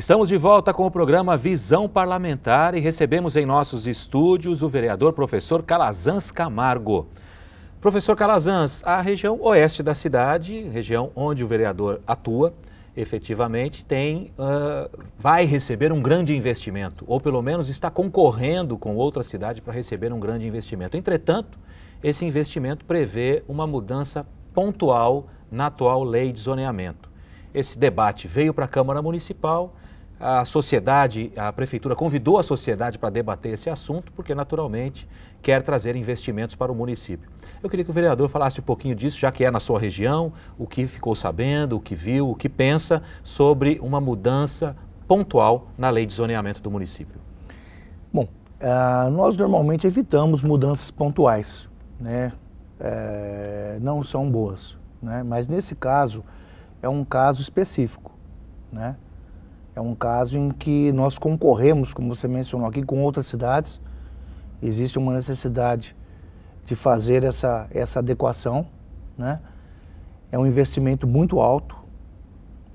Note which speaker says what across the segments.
Speaker 1: Estamos de volta com o programa Visão Parlamentar e recebemos em nossos estúdios o vereador professor Calazans Camargo. Professor Calazans, a região oeste da cidade, região onde o vereador atua, efetivamente tem, uh, vai receber um grande investimento, ou pelo menos está concorrendo com outra cidade para receber um grande investimento. Entretanto, esse investimento prevê uma mudança pontual na atual lei de zoneamento. Esse debate veio para a Câmara Municipal, a sociedade, a prefeitura convidou a sociedade para debater esse assunto, porque naturalmente quer trazer investimentos para o município. Eu queria que o vereador falasse um pouquinho disso, já que é na sua região, o que ficou sabendo, o que viu, o que pensa sobre uma mudança pontual na lei de zoneamento do município.
Speaker 2: Bom, uh, nós normalmente evitamos mudanças pontuais, né? É, não são boas, né? Mas nesse caso é um caso específico, né? É um caso em que nós concorremos, como você mencionou aqui, com outras cidades. Existe uma necessidade de fazer essa, essa adequação, né? É um investimento muito alto,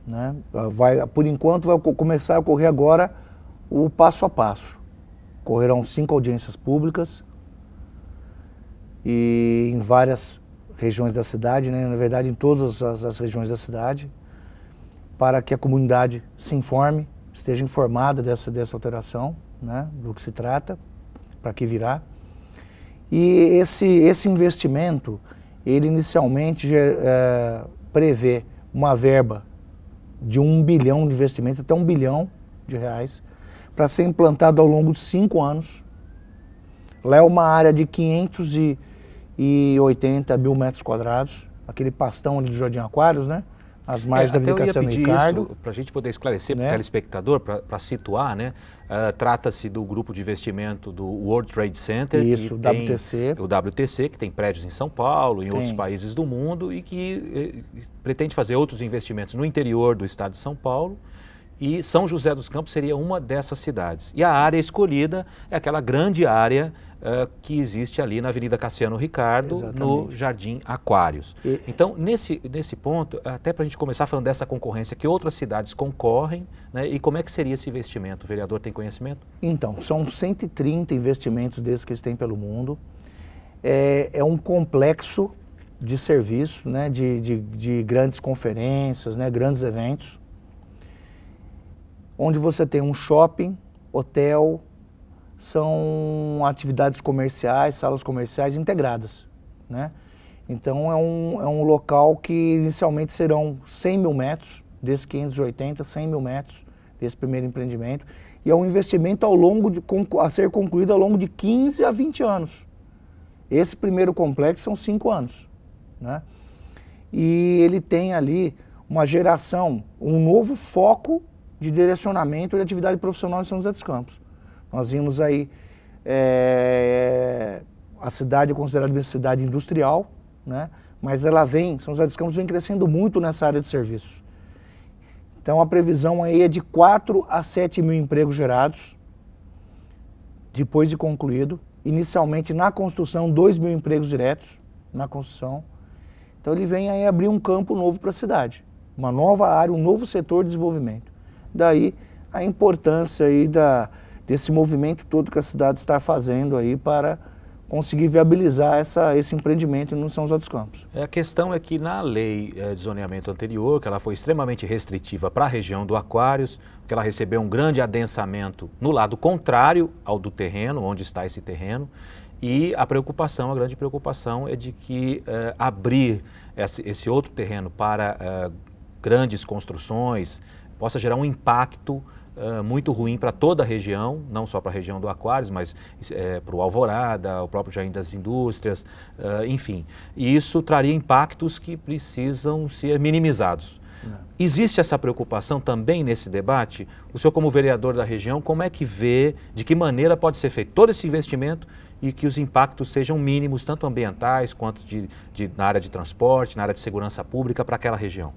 Speaker 2: né? Vai, por enquanto vai começar a ocorrer agora o passo a passo. Correrão cinco audiências públicas e em várias regiões da cidade, né? na verdade em todas as, as regiões da cidade, para que a comunidade se informe, esteja informada dessa, dessa alteração, né, do que se trata, para que virá. E esse, esse investimento, ele inicialmente é, prevê uma verba de um bilhão de investimentos, até um bilhão de reais, para ser implantado ao longo de cinco anos. Lá é uma área de 580 mil metros quadrados, aquele pastão ali do Jardim Aquários, né? as mais é, da Vindicação de Ricardo.
Speaker 1: Para a gente poder esclarecer né? para o telespectador, para situar, né? Uh, Trata-se do grupo de investimento do World Trade Center. Isso, o WTC. O WTC, que tem prédios em São Paulo, em tem. outros países do mundo e que e, eh, pretende fazer outros investimentos no interior do estado de São Paulo e São José dos Campos seria uma dessas cidades. E a área escolhida é aquela grande área uh, que existe ali na Avenida Cassiano Ricardo, Exatamente. no Jardim Aquários. E... Então, nesse, nesse ponto, até para a gente começar falando dessa concorrência, que outras cidades concorrem né, e como é que seria esse investimento? O vereador tem conhecimento?
Speaker 2: Então, são 130 investimentos desses que eles têm pelo mundo. É, é um complexo de serviço, né, de, de, de grandes conferências, né, grandes eventos onde você tem um shopping, hotel, são atividades comerciais, salas comerciais integradas. Né? Então é um, é um local que inicialmente serão 100 mil metros, desses 580, 100 mil metros desse primeiro empreendimento. E é um investimento ao longo de, a ser concluído ao longo de 15 a 20 anos. Esse primeiro complexo são 5 anos. Né? E ele tem ali uma geração, um novo foco de direcionamento de atividade profissional em São José dos Campos. Nós vimos aí é, a cidade é considerada uma cidade industrial, né? mas ela vem, São José dos Campos vem crescendo muito nessa área de serviços. Então a previsão aí é de 4 a 7 mil empregos gerados, depois de concluído. Inicialmente na construção, 2 mil empregos diretos na construção. Então ele vem aí abrir um campo novo para a cidade, uma nova área, um novo setor de desenvolvimento. Daí a importância aí da, desse movimento todo que a cidade está fazendo aí para conseguir viabilizar essa, esse empreendimento no São José dos Campos.
Speaker 1: É, a questão é que na lei eh, de zoneamento anterior, que ela foi extremamente restritiva para a região do Aquários, que ela recebeu um grande adensamento no lado contrário ao do terreno, onde está esse terreno, e a preocupação, a grande preocupação é de que eh, abrir esse, esse, outro terreno para eh, grandes construções, possa gerar um impacto uh, muito ruim para toda a região, não só para a região do Aquários, mas é, para o Alvorada, o próprio Jardim das Indústrias, uh, enfim. E isso traria impactos que precisam ser minimizados. Não. É. Existe essa preocupação também nesse debate? O senhor, como vereador da região, como é que vê, de que maneira pode ser feito todo esse investimento e que os impactos sejam mínimos, tanto ambientais quanto de, de na área de transporte, na área de segurança pública, para aquela região?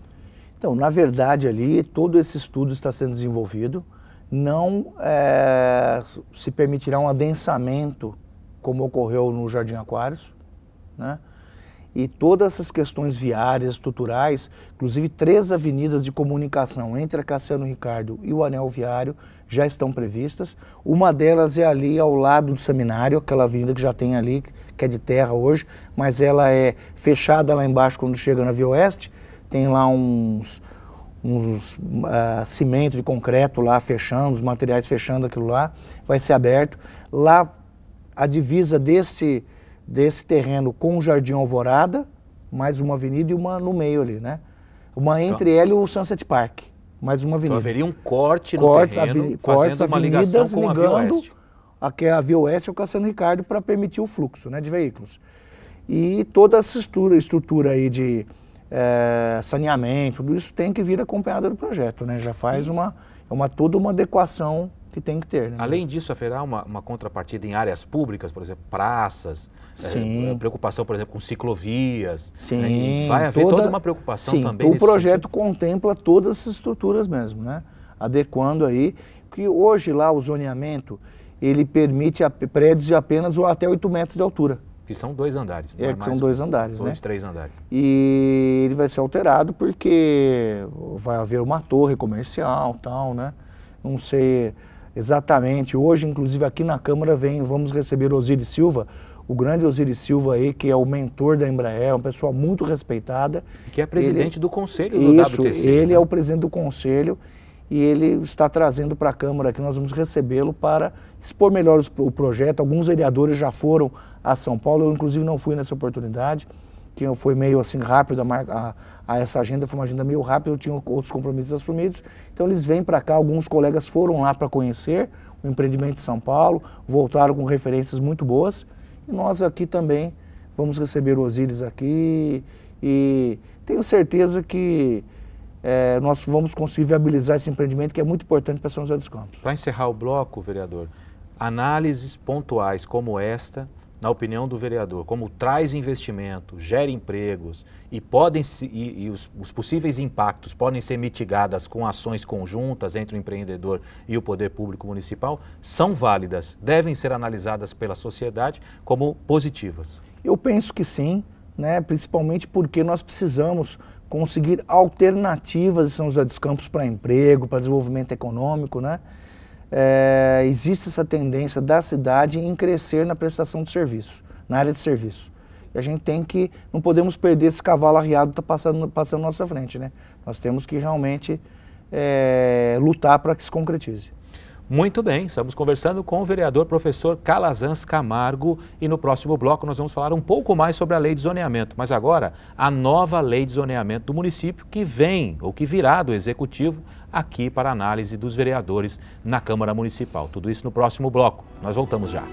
Speaker 2: Então, na verdade, ali todo esse estudo está sendo desenvolvido. Não é, se permitirá um adensamento como ocorreu no Jardim Aquários, né? E todas essas questões viárias, estruturais, inclusive três avenidas de comunicação entre a Cassiano Ricardo e o Anel Viário já estão previstas. Uma delas é ali ao lado do seminário, aquela avenida que já tem ali, que é de terra hoje, mas ela é fechada lá embaixo quando chega na Via Oeste tem lá uns, uns uh, cimento de concreto lá fechando, os materiais fechando aquilo lá, vai ser aberto. Lá a divisa desse, desse terreno com o Jardim Alvorada, mais uma avenida e uma no meio ali, né? Uma tá. entre ela e o Sunset Park, mais uma então avenida. Então haveria um corte no cortes, terreno, avi cortes, avenidas ligando é a Via Oeste. Aqui a Via Oeste e o Cassiano Ricardo para permitir o fluxo né, de veículos. E toda essa estrutura, estrutura aí de é, saneamento, tudo isso tem que vir acompanhado do projeto, né? Já faz uma, é uma toda uma adequação que tem que ter. Né?
Speaker 1: Além disso, haverá é uma, uma contrapartida em áreas públicas, por exemplo, praças, é, é preocupação, por exemplo, com ciclovias. Né? Sim. Né? Vai haver toda, toda uma preocupação sim, também. O projeto
Speaker 2: sentido. contempla todas essas estruturas mesmo, né? Adequando aí, que hoje lá o zoneamento ele permite prédios de apenas ou até 8 metros
Speaker 1: de altura. Que são dois andares. É, é, que são dois andares, dois, né? Dois, três andares.
Speaker 2: E ele vai ser alterado porque vai haver uma torre comercial tal, né? Não sei exatamente. Hoje, inclusive, aqui na Câmara vem, vamos receber o Osiris Silva, o grande Osiris Silva aí, que é o mentor da Embraer, uma pessoa muito respeitada. Que é presidente ele, do conselho do isso, WTC. Né? Ele né? é o presidente do conselho e ele está trazendo para a Câmara que nós vamos recebê-lo para expor melhor o projeto. Alguns vereadores já foram a São Paulo, eu inclusive não fui nessa oportunidade, que foi meio assim rápido a, a, essa agenda, foi uma agenda meio rápida, eu tinha outros compromissos assumidos. Então eles vêm para cá, alguns colegas foram lá para conhecer o empreendimento de São Paulo, voltaram com referências muito boas. E nós aqui também vamos receber o Osíris aqui e tenho certeza que é, nós vamos conseguir viabilizar esse empreendimento que é muito importante para São José dos Campos.
Speaker 1: Para encerrar o bloco, vereador, análises pontuais como esta, na opinião do vereador, como traz investimento, gera empregos e podem e, e os, os, possíveis impactos podem ser mitigadas com ações conjuntas entre o empreendedor e o poder público municipal, são válidas, devem ser analisadas pela sociedade como positivas.
Speaker 2: Eu penso que sim, né, principalmente porque nós precisamos conseguir alternativas em São José dos Campos para emprego, para desenvolvimento econômico, né? É, existe essa tendência da cidade em crescer na prestação de serviço, na área de serviço. E a gente tem que, não podemos perder esse cavalo arriado que está passando, passando
Speaker 1: na nossa frente, né? Nós temos que realmente é, lutar para que se concretize. Muito bem, estamos conversando com o vereador professor Calazans Camargo e no próximo bloco nós vamos falar um pouco mais sobre a lei de zoneamento, mas agora a nova lei de zoneamento do município que vem ou que virá do executivo aqui para análise dos vereadores na Câmara Municipal. Tudo isso no próximo bloco. Nós voltamos já.